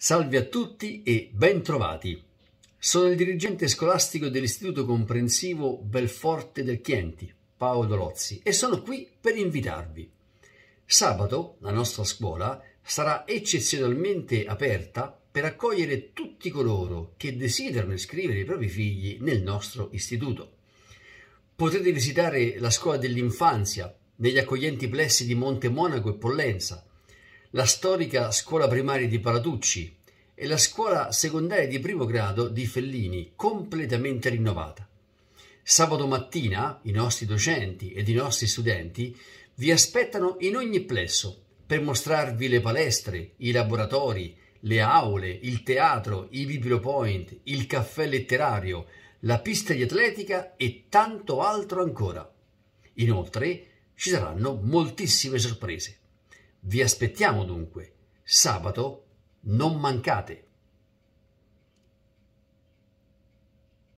Salve a tutti e bentrovati. Sono il dirigente scolastico dell'Istituto Comprensivo Belforte del Chienti, Paolo Lozzi, e sono qui per invitarvi. Sabato la nostra scuola sarà eccezionalmente aperta per accogliere tutti coloro che desiderano iscrivere i propri figli nel nostro istituto. Potete visitare la scuola dell'infanzia negli accoglienti plessi di Monte Monaco e Pollenza, la storica scuola primaria di Palatucci e la scuola secondaria di primo grado di Fellini, completamente rinnovata. Sabato mattina i nostri docenti ed i nostri studenti vi aspettano in ogni plesso per mostrarvi le palestre, i laboratori, le aule, il teatro, i bibliopoint, il caffè letterario, la pista di atletica e tanto altro ancora. Inoltre ci saranno moltissime sorprese. Vi aspettiamo dunque. Sabato non mancate.